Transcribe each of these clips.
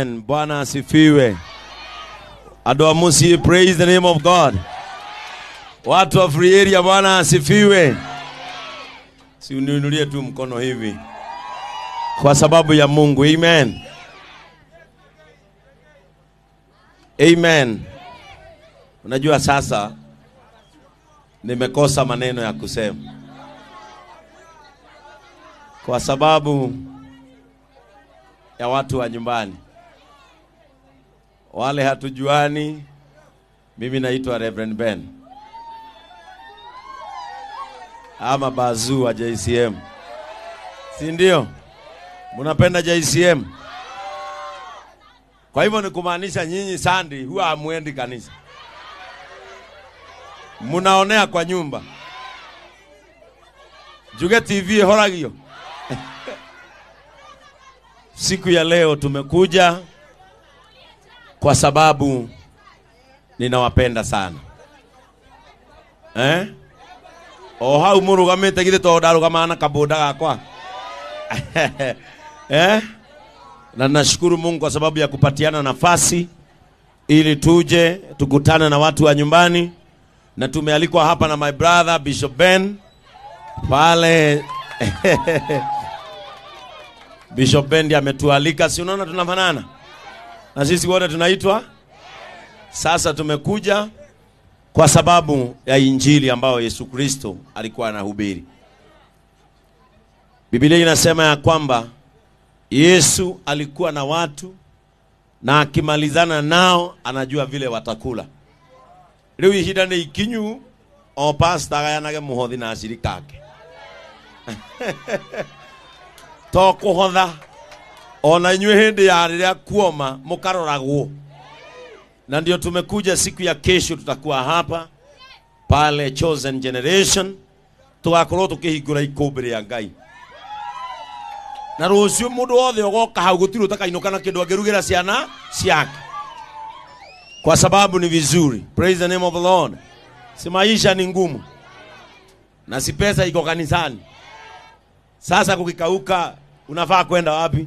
Amen. Bwana asifiwe. Adwamusi, praise the name of God. Watu wa free area, Bwana asifiwe. Si uniinulie tu mkono hivi kwa sababu ya Mungu. Amen. Amen. Unajua sasa nimekosa maneno ya kusema kwa sababu ya watu wa nyumbani wale hatujuani, mimi naitwa Reverend Ben ama Bazu wa JCM, si ndio? Mnapenda JCM? Kwa hivyo ni kumaanisha nyinyi sandi huwa hamwendi kanisa, mnaonea kwa nyumba juge TV horagio. Siku ya leo tumekuja kwa sababu ninawapenda sana eh? o hau murugamite githä to ndarågamaga na gakwa eh? na nashukuru Mungu kwa sababu ya kupatiana nafasi ili tuje tukutane na watu wa nyumbani, na tumealikwa hapa na my brother Bishop Ben pale Bishop Ben ndiye ametualika, si unaona tunafanana na sisi wote tunaitwa. Sasa tumekuja kwa sababu ya injili ambayo Yesu Kristo alikuwa anahubiri. Biblia inasema ya kwamba Yesu alikuwa na watu na akimalizana nao anajua vile watakula riu ihindane ikinyu o pastor agayanage muhothi na acirikake to kuhotha ona inyuĩ hĩndĩ ya rĩrĩa kuoma mũkaroragwo na ndio tumekuja siku ya kesho tutakuwa hapa pale chosen generation tugakorwo tukihingura ikũmbĩ rĩa ngai na rũciũ mũndũ wothe ũgoka hau gũtirĩ ũtakainũka na kĩndũ angĩrugĩra ciana ciake kwa sababu ni vizuri praise the name of the lord si maisha ni ngumu na si pesa iko kanisani sasa kukikauka unafaa kwenda wapi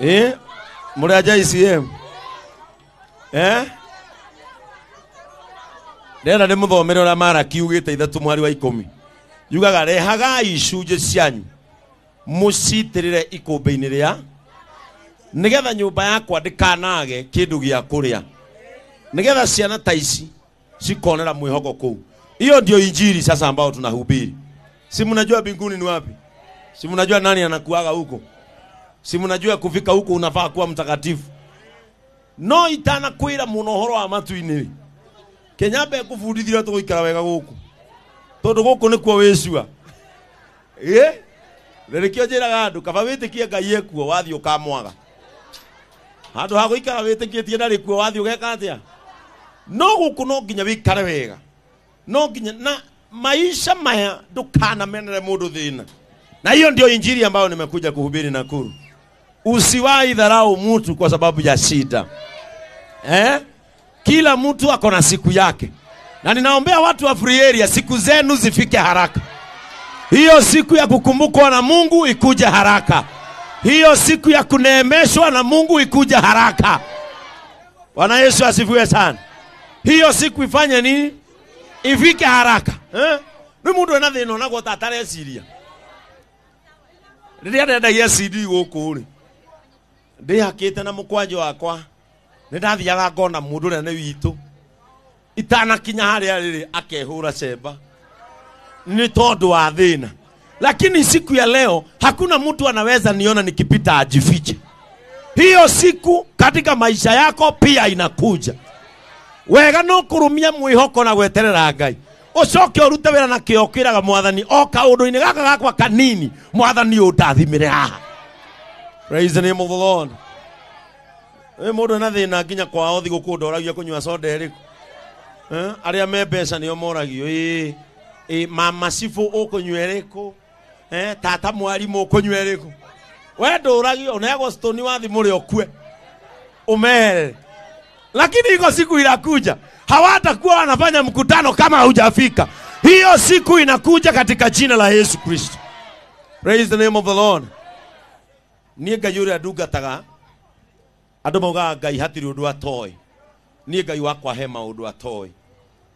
eh muri ajya ICM e eh Nena nä må thomere å mara a marakiugä te ithatå mwari wa ikomi. Yuga gare haga ishu må citä Musi re ikå rä a nä getha nyå mba yakwa ndä kanage kä ndå gä a kå rä a nä ciana ta ici cikonera mwä hoko kå u hiyo ndio injiri sasa ambao tunahubiri si mnajua binguni ni wapi si mnajua nani anakuaga huko si munajua kufika huko unafaa kuwa mtakatifu no itanakwira muno horo wa matu-ini kenya be kenyamba ekubundithire tuguikara wega guku tondu guku ni kwa ä ye lerekio jira gadu kaba wete kia kie ngai ekuo wathi ukamwaga kamwaga handå ha gå ikara wä tä kä tie narä kuo wathi å geka atä a no gå kå no nginya wä ikare wega no nginya na maisha maya ndå menere må ndå thä na na hiyo ndio injiri ambayo nimekuja kuhubiri nakuru Usiwahi dharau mtu kwa sababu ya shida eh? Kila mtu ako na siku yake, na ninaombea watu wa Free Area, siku zenu zifike haraka. Hiyo siku ya kukumbukwa na Mungu ikuja haraka. Hiyo siku ya kuneemeshwa na Mungu ikuja haraka. Bwana Yesu asifiwe sana. Hiyo siku ifanye nini? Ifike haraka eh? Nä må ndå ena thä na å nagwo tatareciria rä rä a ndendagia cd gå ndä hakä na må kwanjå wakwa nä ndathiaga ngona mundu ndå å rä a nä witå itanakinya harä a rä rä akehå cemba nä tondå wa thina lakini siku ya leo hakuna mtu anaweza niona nikipita ajifiche hiyo siku katika maisha yako pia inakuja wega no kurumia mwihoko na gweterera ngai ucoke urute wira na kio kiraga mwathani o kaundu-ini gaka gakwa kanini mwathani undathimire haha Praise the name of the Lord. Wĩ mũndũ na thĩna nginya kwao thigũ kũndũ oragia kũnyua soda ĩrĩkũ. Arĩa me mbeca nĩo moragio. Ĩĩ ĩ mama cibũ ũkũnyua ĩrĩkũ? Eh tata mwarimũ ũkũnyua ĩrĩkũ? We ndũragio unaegwo stone wathi mũrĩ okue. Umeere. Lakini iko siku inakuja hawatakuwa wanafanya mkutano kama hujafika. Hiyo siku inakuja katika jina la Yesu Kristo. Praise the name of the Lord niä ngai å rä a ndungataga andå maugaga ngai hatirä å ndå atoä niä ngai wakwa he maå ndå atoä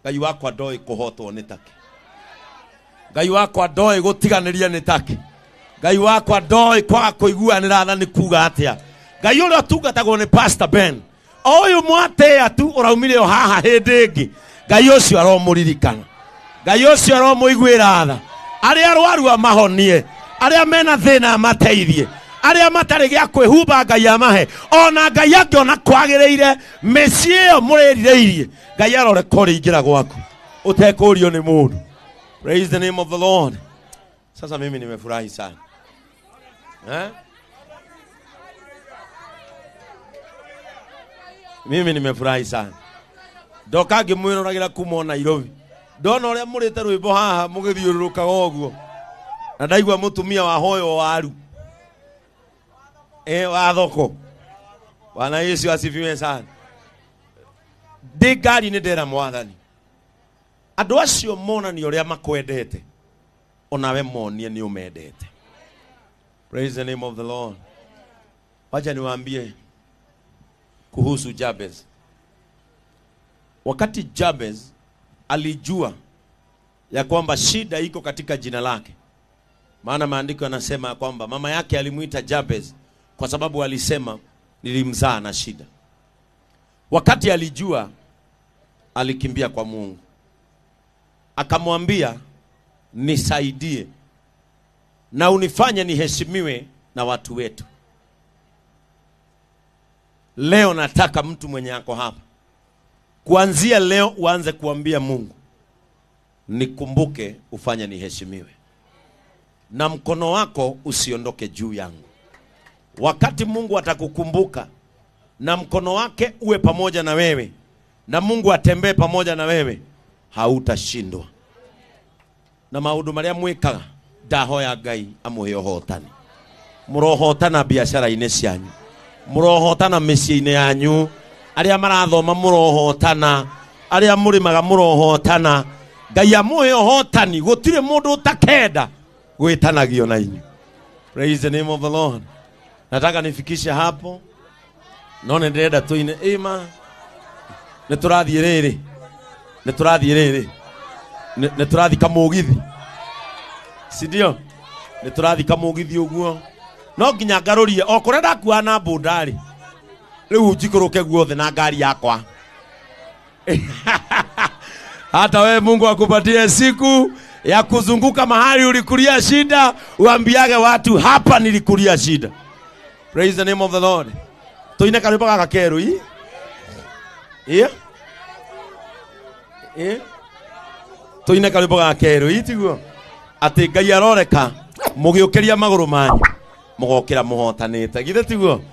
ngai wakwa ndoä kå hotwo nä take ngai wakwa ndoä gå tiganä ria nä take ngai wakwa ndoä kwaga kå iguanä ratha nä kuga atä a ngai å rä a tungatagwo nä ben o yå mwatä tu å raumire o haha hä ndä ngä ngai å cio aromå ririkana ngai å cio aromå iguä ratha arä a rwaru amahonie arä a mena thä na mateithie arä a matarä gä a kwä humba ngai amahe ona ngai angä ona kwagä rä ire mä ciä ä yo må rä rirä irie ngai arore rä ingä ra gwaku å tekå rio nä må ndå Praise the name of the Lord. Sasa mimi mefurahi sana eh? mimi mefurahi sana ndoka ngimwiroragĩra kuma Nairobi ndona ũrĩa mũrĩte rwĩmbo haha å guo na ndaigua mũtumia wahoyo waru eh, bwana yesu asifiwe sana ndä ngari nä ndera mwathani andå acio monani å makwendete onawe monie nä praise the name of the lord wacha niwaambie kuhusu jabez wakati jabez alijua ya kwamba shida iko katika jina lake maana maandiko yanasema kwamba mama yake alimwita jabez kwa sababu alisema nilimzaa na shida. Wakati alijua alikimbia kwa Mungu, akamwambia nisaidie na unifanye niheshimiwe na watu wetu. Leo nataka mtu mwenye ako hapa, kuanzia leo uanze kuambia Mungu, nikumbuke ufanye niheshimiwe, na mkono wako usiondoke juu yangu. Wakati Mungu atakukumbuka na mkono wake uwe pamoja na wewe na Mungu atembee pamoja na wewe, hautashindwa na maundu maria mwikaga ndahoya ngai amuhe murohotana biacara-inĩ cianyu murohotana mĩciĩ-inĩ yanyu arĩa marathoma murohotana arĩa mũrĩmaga murohotana ngai amuhe hotani gũtirĩ mũndũ ũtakenda gwitanagio na inyu praise the name of the lord nataka nifikishe hapo no nä ndä renda ine ä ma nä tå ni rä rä nä tå rathiä rä rä nä tå rathi kamå githi nä tå githi å guo no nginya ngarå rie o kå ndakua na mbå ndarä rä u njikå rå guothe na ngari yakwa hata wewe Mungu akupatie siku ya kuzunguka mahali ulikulia shida, uambiage watu hapa nilikulia shida. Praise the name of the Lord. Toine kanyo paka kakeru hii. Iya? Iya? Toine kanyo paka kakeru hii tiguo. Ati ngai aroreka mugiukiria maguru manyu mugokira muhotanite. Githe tiguo.